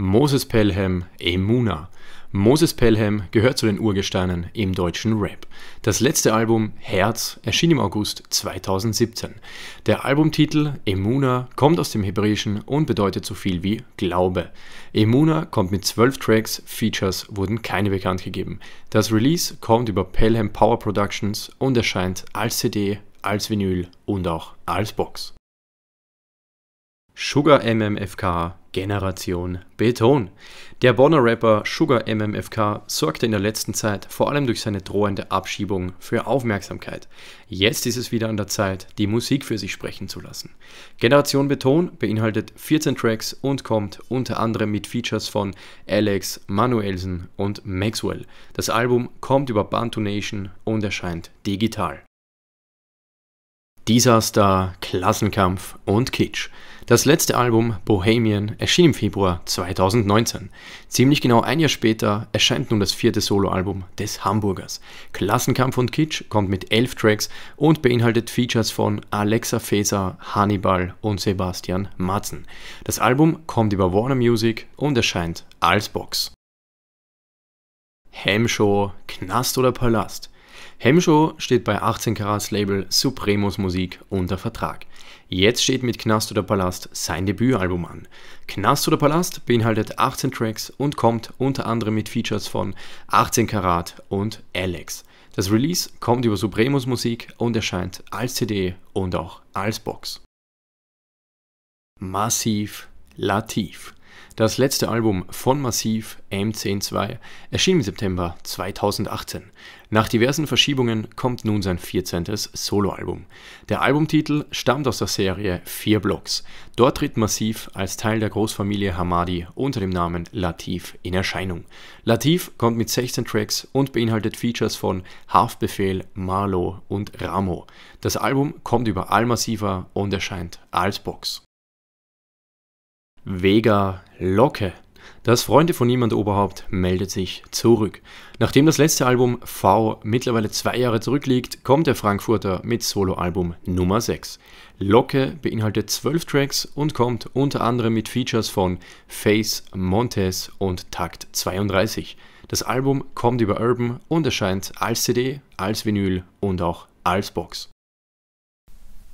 Moses Pelham, Emuna. Moses Pelham gehört zu den Urgesteinen im deutschen Rap. Das letzte Album Herz erschien im August 2017. Der Albumtitel Emuna kommt aus dem Hebräischen und bedeutet so viel wie Glaube. Emuna kommt mit zwölf Tracks, Features wurden keine bekannt gegeben. Das Release kommt über Pelham Power Productions und erscheint als CD, als Vinyl und auch als Box. Sugar MMFK Generation Beton. Der Bonner Rapper Sugar MMFK sorgte in der letzten Zeit vor allem durch seine drohende Abschiebung für Aufmerksamkeit. Jetzt ist es wieder an der Zeit, die Musik für sich sprechen zu lassen. Generation Beton beinhaltet 14 Tracks und kommt unter anderem mit Features von Alex, Manuelsen und Maxwell. Das Album kommt über Bantu Nation und erscheint digital. Disaster, Klassenkampf und Kitsch. Das letzte Album Bohemian erschien im Februar 2019. Ziemlich genau ein Jahr später erscheint nun das vierte Soloalbum des Hamburgers. Klassenkampf und Kitsch kommt mit elf Tracks und beinhaltet Features von Alexa Feser, Hannibal und Sebastian Matzen. Das Album kommt über Warner Music und erscheint als Box. Hemmshow, Knast oder Palast – Hemshow steht bei 18 Karats Label Supremos Musik unter Vertrag. Jetzt steht mit Knast oder Palast sein Debütalbum an. Knast oder Palast beinhaltet 18 Tracks und kommt unter anderem mit Features von 18 Karat und Alex. Das Release kommt über Supremos Musik und erscheint als CD und auch als Box. Massiv Latif das letzte Album von Massiv, M102, erschien im September 2018. Nach diversen Verschiebungen kommt nun sein 14. Soloalbum. Der Albumtitel stammt aus der Serie 4 Blocks. Dort tritt Massiv als Teil der Großfamilie Hamadi unter dem Namen Latif in Erscheinung. Latif kommt mit 16 Tracks und beinhaltet Features von Haftbefehl, Marlow und Ramo. Das Album kommt über Allmassiver und erscheint als Box. Vega Locke. Das Freunde von Niemand Oberhaupt meldet sich zurück. Nachdem das letzte Album V mittlerweile zwei Jahre zurückliegt, kommt der Frankfurter mit Soloalbum Nummer 6. Locke beinhaltet zwölf Tracks und kommt unter anderem mit Features von Face, Montes und Takt 32. Das Album kommt über Urban und erscheint als CD, als Vinyl und auch als Box.